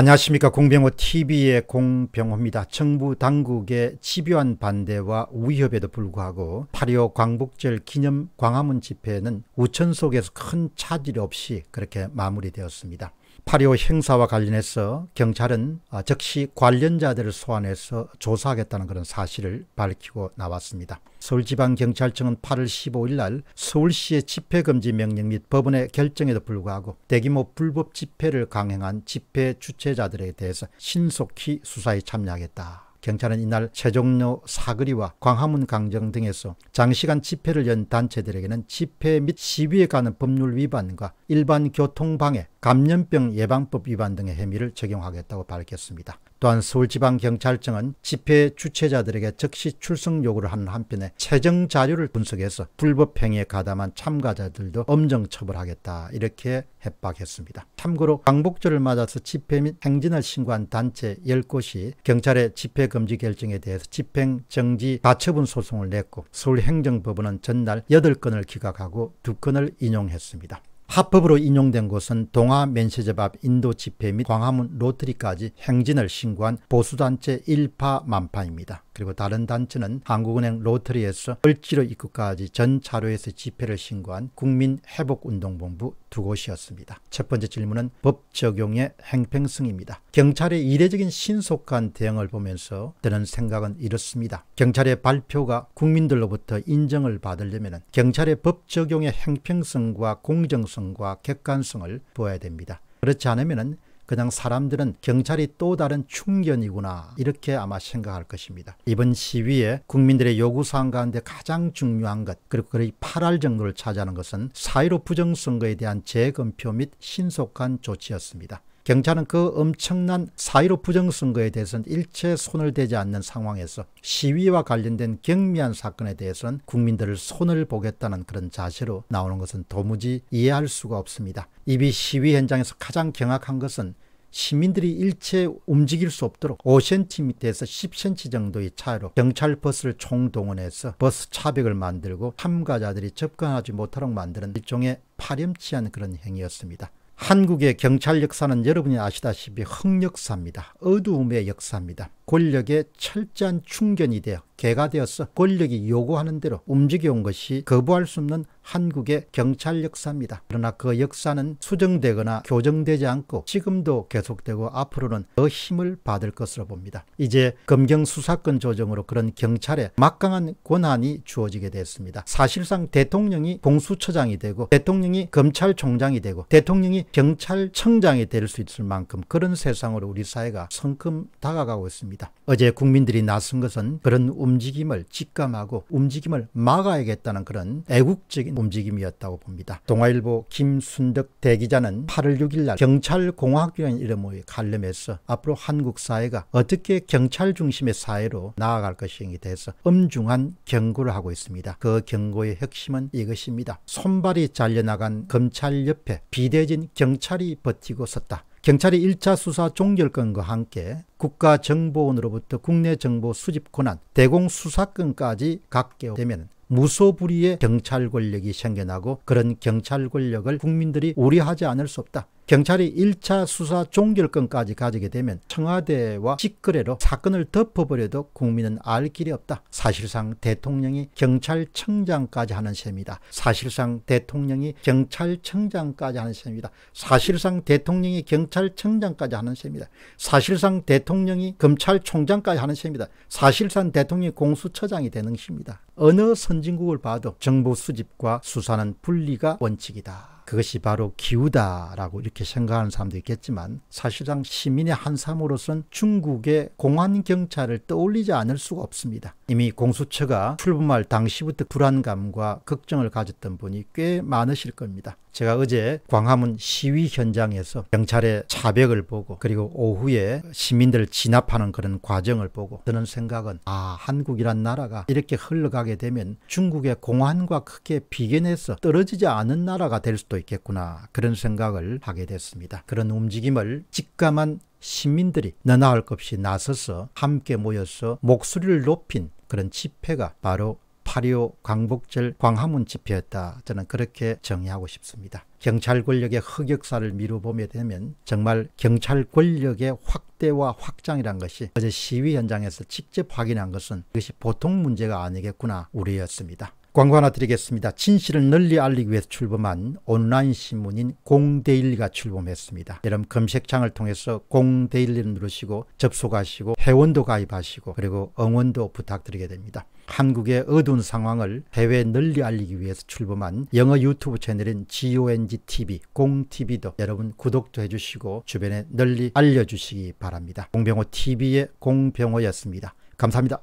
안녕하십니까 공병호 TV의 공병호입니다. 정부 당국의 집요한 반대와 위협에도 불구하고 8.25 광복절 기념 광화문 집회는 우천 속에서 큰 차질 없이 그렇게 마무리되었습니다. 파리오 행사와 관련해서 경찰은 즉시 아, 관련자들을 소환해서 조사하겠다는 그런 사실을 밝히고 나왔습니다. 서울지방경찰청은 8월 15일 날 서울시의 집회금지 명령 및 법원의 결정에도 불구하고 대규모 불법 집회를 강행한 집회 주최자들에 대해서 신속히 수사에 참여하겠다 경찰은 이날 세종로 사거리와 광화문 강정 등에서 장시간 집회를 연 단체들에게는 집회 및 시위에 관한 법률 위반과 일반 교통방해, 감염병 예방법 위반 등의 혐의를 적용하겠다고 밝혔습니다. 또한 서울지방경찰청은 집회 주최자들에게 즉시 출석 요구를 한 한편에 최정 자료를 분석해서 불법행위에 가담한 참가자들도 엄정 처벌하겠다 이렇게 협박했습니다. 참고로 광복절을 맞아서 집회 및 행진을 신고한 단체 10곳이 경찰의 집회금지 결정에 대해서 집행정지 가처분 소송을 냈고 서울행정법원은 전날 8건을 기각하고 2건을 인용했습니다. 합법으로 인용된 곳은 동아 면세제밥 인도 집회 및 광화문 로터리까지 행진을 신고한 보수단체 일파만파입니다. 그리고 다른 단체는 한국은행 로터리에서 을지로 입구까지 전 차로에서 집회를 신고한 국민회복운동본부 두 곳이었습니다. 첫 번째 질문은 법 적용의 행평성입니다. 경찰의 이례적인 신속한 대응을 보면서 드는 생각은 이렇습니다. 경찰의 발표가 국민들로부터 인정을 받으려면 경찰의 법 적용의 행평성과 공정성과 객관성을 보아야 됩니다. 그렇지 않으면 그냥 사람들은 경찰이 또 다른 충견이구나 이렇게 아마 생각할 것입니다. 이번 시위에 국민들의 요구사항 가운데 가장 중요한 것 그리고 거의 8할 정도를 차지하는 것은 사1로 부정선거에 대한 재검표 및 신속한 조치였습니다. 경찰은 그 엄청난 사1로 부정선거에 대해서는 일체 손을 대지 않는 상황에서 시위와 관련된 경미한 사건에 대해서는 국민들을 손을 보겠다는 그런 자세로 나오는 것은 도무지 이해할 수가 없습니다. 이 비 시위 현장에서 가장 경악한 것은 시민들이 일체 움직일 수 없도록 5cm에서 10cm 정도의 차이로 경찰 버스를 총동원해서 버스 차벽을 만들고 참가자들이 접근하지 못하도록 만드는 일종의 파렴치한 그런 행위였습니다. 한국의 경찰 역사는 여러분이 아시다시피 흑역사입니다. 어두움의 역사입니다. 권력의 철저한 충견이 되어 개가 되어서 권력이 요구하는 대로 움직여온 것이 거부할 수 없는 한국의 경찰 역사입니다. 그러나 그 역사는 수정되거나 교정되지 않고 지금도 계속되고 앞으로는 더 힘을 받을 것으로 봅니다. 이제 검경 수사권 조정으로 그런 경찰에 막강한 권한이 주어지게 됐습니다. 사실상 대통령이 공수처장이 되고 대통령이 검찰총장이 되고 대통령이 경찰청장이 될 수 있을 만큼 그런 세상으로 우리 사회가 성큼 다가가고 있습니다. 어제 국민들이 나선 것은 그런 움직임을 직감하고 움직임을 막아야겠다는 그런 애국적인 움직임이었다고 봅니다. 동아일보 김순덕 대기자는 8월 6일 날 경찰공학이라는 이름의 칼럼에서 앞으로 한국 사회가 어떻게 경찰 중심의 사회로 나아갈 것인지에 대해서 엄중한 경고를 하고 있습니다. 그 경고의 핵심은 이것입니다. 손발이 잘려나간 검찰 옆에 비대진 경찰이 버티고 섰다. 경찰이 1차 수사 종결건과 함께 국가정보원으로부터 국내 정보 수집 권한, 대공수사권까지 갖게 되면 무소불위의 경찰 권력이 생겨나고 그런 경찰 권력을 국민들이 우려하지 않을 수 없다. 경찰이 1차 수사 종결권까지 가지게 되면 청와대와 직거래로 사건을 덮어버려도 국민은 알 길이 없다. 사실상 대통령이 경찰청장까지 하는 셈이다. 사실상 대통령이 경찰청장까지 하는 셈이다. 사실상 대통령이 경찰청장까지 하는 셈이다. 사실상 대통령이 검찰총장까지 하는 셈이다. 사실상 대통령이 공수처장이 되는 셈이다. 어느 선진국을 봐도 정보 수집과 수사는 분리가 원칙이다. 그것이 바로 기우다라고 이렇게 생각하는 사람도 있겠지만 사실상 시민의 한삼으로서는 중국의 공안 경찰을 떠올리지 않을 수가 없습니다. 이미 공수처가 출범할 당시부터 불안감과 걱정을 가졌던 분이 꽤 많으실 겁니다. 제가 어제 광화문 시위 현장에서 경찰의 차벽을 보고 그리고 오후에 시민들 진압하는 그런 과정을 보고 드는 생각은 아 한국이란 나라가 이렇게 흘러가게 되면 중국의 공안과 크게 비견해서 떨어지지 않은 나라가 될 수도 있겠구나 그런 생각을 하게 됐습니다. 그런 움직임을 직감한 시민들이 너나 할 것 없이 나서서 함께 모여서 목소리를 높인 그런 집회가 바로 8.25 광복절 광화문 집회였다. 저는 그렇게 정의하고 싶습니다. 경찰 권력의 흑역사를 미루보게 되면 정말 경찰 권력의 확대와 확장이란 것이 어제 시위 현장에서 직접 확인한 것은 이것이 보통 문제가 아니겠구나 우려였습니다. 광고 하나 드리겠습니다. 진실을 널리 알리기 위해서 출범한 온라인 신문인 공데일리가 출범했습니다. 여러분 검색창을 통해서 공데일리를 누르시고 접속하시고 회원도 가입하시고 그리고 응원도 부탁드리게 됩니다. 한국의 어두운 상황을 해외 널리 알리기 위해서 출범한 영어 유튜브 채널인 GONGTV, 공TV도 여러분 구독도 해주시고 주변에 널리 알려주시기 바랍니다. 공병호TV의 공병호였습니다. 감사합니다.